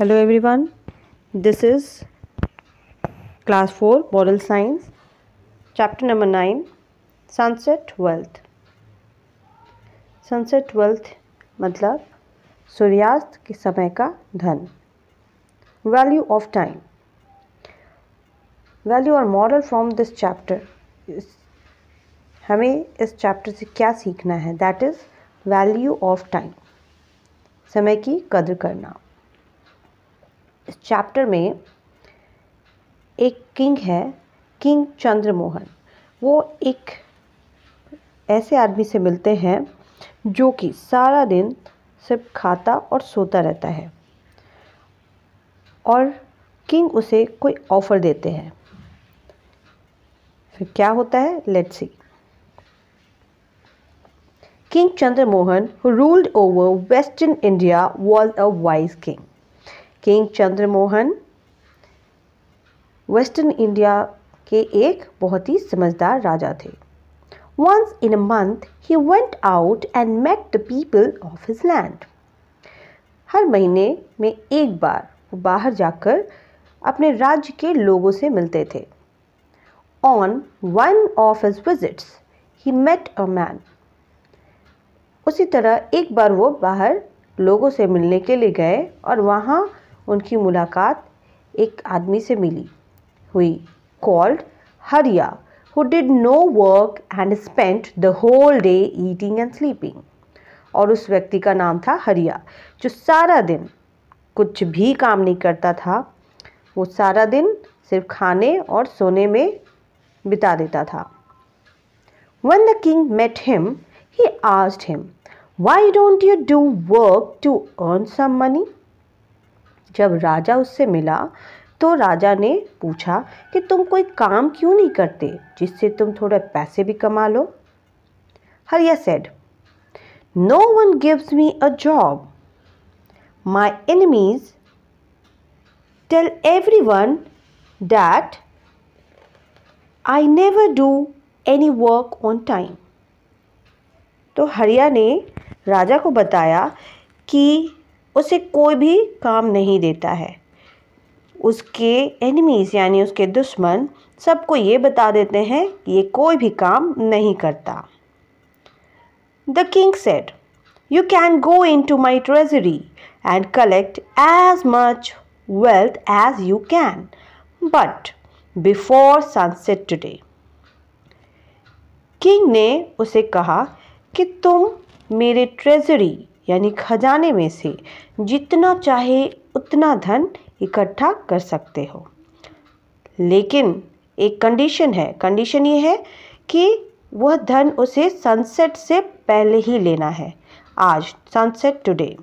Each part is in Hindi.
Hello everyone this is class four moral science chapter number nine sunset twelfth sunset twelfth मतलब सूर्यास्त के समय का धन वैल्यू ऑफ टाइम वैल्यू और मॉरल फ्रॉम दिस चैप्टर हमें इस चैप्टर से क्या सीखना है that is value of time समय की कदर करना इस चैप्टर में एक किंग है किंग चंद्रमोहन वो एक ऐसे आदमी से मिलते हैं जो कि सारा दिन सिर्फ खाता और सोता रहता है और किंग उसे कोई ऑफ़र देते हैं फिर क्या होता है let's see king Chandramohan who ruled over Western India, was a wise king Chandramohan western India के एक बहुत ही समझदार राजा थे once in a month he went out and met the people of his land हर महीने में एक बार वो बाहर जाकर अपने राज्य के लोगों से मिलते थे on one of his visits he met a man उसी तरह एक बार वो बाहर लोगों से मिलने के लिए गए और वहाँ उनकी मुलाकात एक आदमी से मिली हुई called Hariya who did no work and spent the whole day eating and sleeping और उस व्यक्ति का नाम था हरिया जो सारा दिन कुछ भी काम नहीं करता था वो सारा दिन सिर्फ खाने और सोने में बिता देता था when the king met him he asked him why don't you do work to earn some money जब राजा उससे मिला तो राजा ने पूछा कि तुम कोई काम क्यों नहीं करते जिससे तुम थोड़े पैसे भी कमा लो Hariya said no one gives me a job my enemies tell every one that I never do any work on time तो हरिया ने राजा को बताया कि उसे कोई भी काम नहीं देता है उसके एनिमीज़ यानी उसके दुश्मन सबको ये बता देते हैं कि ये कोई भी काम नहीं करता the king said you can go into my treasury and collect as much wealth as you can but before sunset today king ने उसे कहा कि तुम मेरे ट्रेजरी यानी खजाने में से जितना चाहे उतना धन इकट्ठा कर सकते हो लेकिन एक कंडीशन है कंडीशन ये है कि वह धन उसे सनसेट से पहले ही लेना है आज sunset today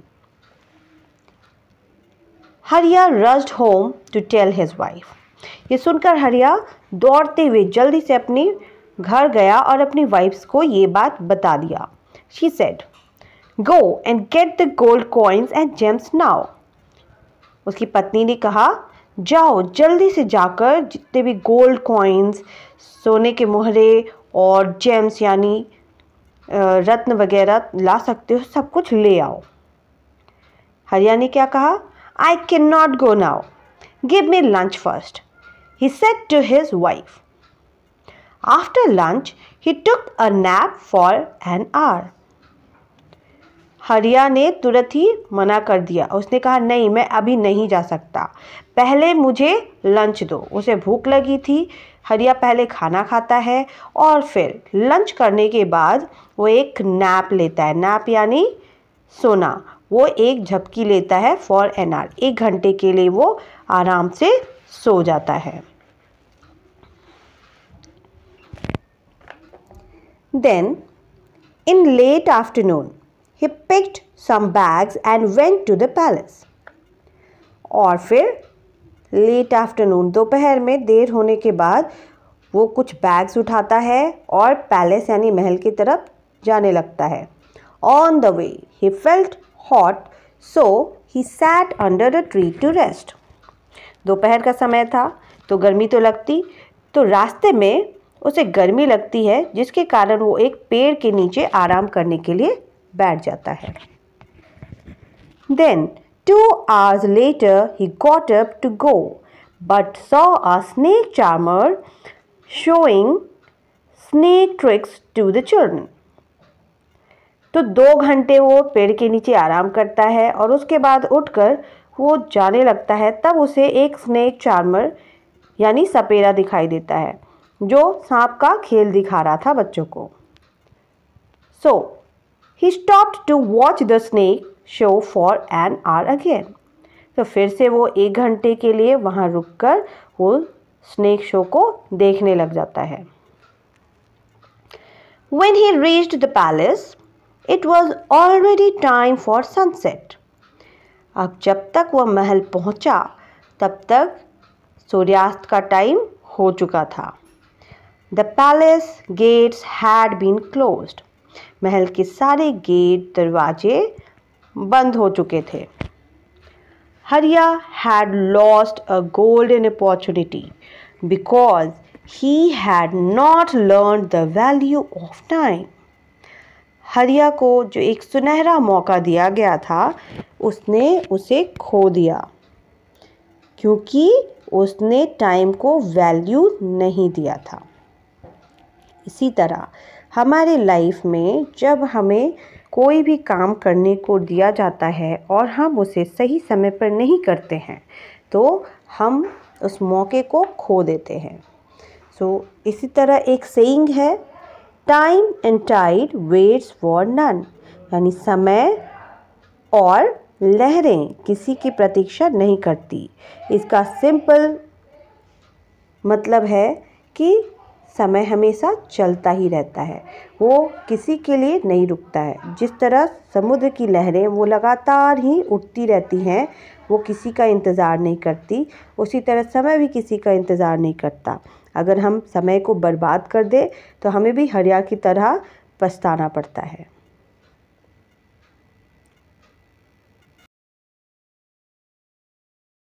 Hariya rushed home to tell his wife ये सुनकर हरिया दौड़ते हुए जल्दी से अपने घर गया और अपनी वाइफ्स को ये बात बता दिया she said go and get the gold coins and gems now उसकी पत्नी ने कहा जाओ जल्दी से जाकर जितने भी गोल्ड कॉइन्स सोने के मोहरे और जेम्स यानी रत्न वगैरह ला सकते हो सब कुछ ले आओ हरिया ने क्या कहा I can not go now give me lunch first he said to his wife after lunch he took a nap for an hour Hariya ने तुरंत ही मना कर दिया उसने कहा नहीं मैं अभी नहीं जा सकता पहले मुझे लंच दो उसे भूख लगी थी हरिया पहले खाना खाता है और फिर लंच करने के बाद वो एक नैप लेता है नैप यानी सोना वो एक झपकी लेता है फॉर एन आर एक घंटे के लिए वो आराम से सो जाता है then in late afternoon he picked some bags and went to the palace. और फिर लेट आफ्टरनून दोपहर में देर होने के बाद वो कुछ बैग्स उठाता है और पैलेस यानी महल की तरफ जाने लगता है on the way he felt hot so he sat under the tree to rest दोपहर का समय था तो गर्मी तो लगती तो रास्ते में उसे गर्मी लगती है जिसके कारण वो एक पेड़ के नीचे आराम करने के लिए बैठ जाता है then two hours later he got up to go but saw a snake charmer showing snake tricks to the children तो दो घंटे वो पेड़ के नीचे आराम करता है और उसके बाद उठकर वो जाने लगता है तब उसे एक स्नेक चार्मर यानी सपेरा दिखाई देता है जो सांप का खेल दिखा रहा था बच्चों को so so, he stopped to watch the snake show for an hour again तो फिर से वो एक घंटे के लिए वहाँ रुक कर वो स्नेक शो को देखने लग जाता है When he reached the palace it was already time for sunset अब जब तक वह महल पहुंचा, तब तक सूर्यास्त का टाइम हो चुका था the palace gates had been closed महल के सारे गेट दरवाजे बंद हो चुके थे Hariya had lost a golden opportunity because he had not learn the value of time Hariya को जो एक सुनहरा मौका दिया गया था उसने उसे खो दिया क्योंकि उसने टाइम को वैल्यू नहीं दिया था इसी तरह हमारे लाइफ में जब हमें कोई भी काम करने को दिया जाता है और हम उसे सही समय पर नहीं करते हैं तो हम उस मौके को खो देते हैं सो so, इसी तरह एक सेइंग है time and tide waits for none यानी समय और लहरें किसी की प्रतीक्षा नहीं करती इसका सिंपल मतलब है कि समय हमेशा चलता ही रहता है वो किसी के लिए नहीं रुकता है जिस तरह समुद्र की लहरें वो लगातार ही उठती रहती हैं वो किसी का इंतज़ार नहीं करती उसी तरह समय भी किसी का इंतज़ार नहीं करता अगर हम समय को बर्बाद कर दें तो हमें भी हरिया की तरह पछताना पड़ता है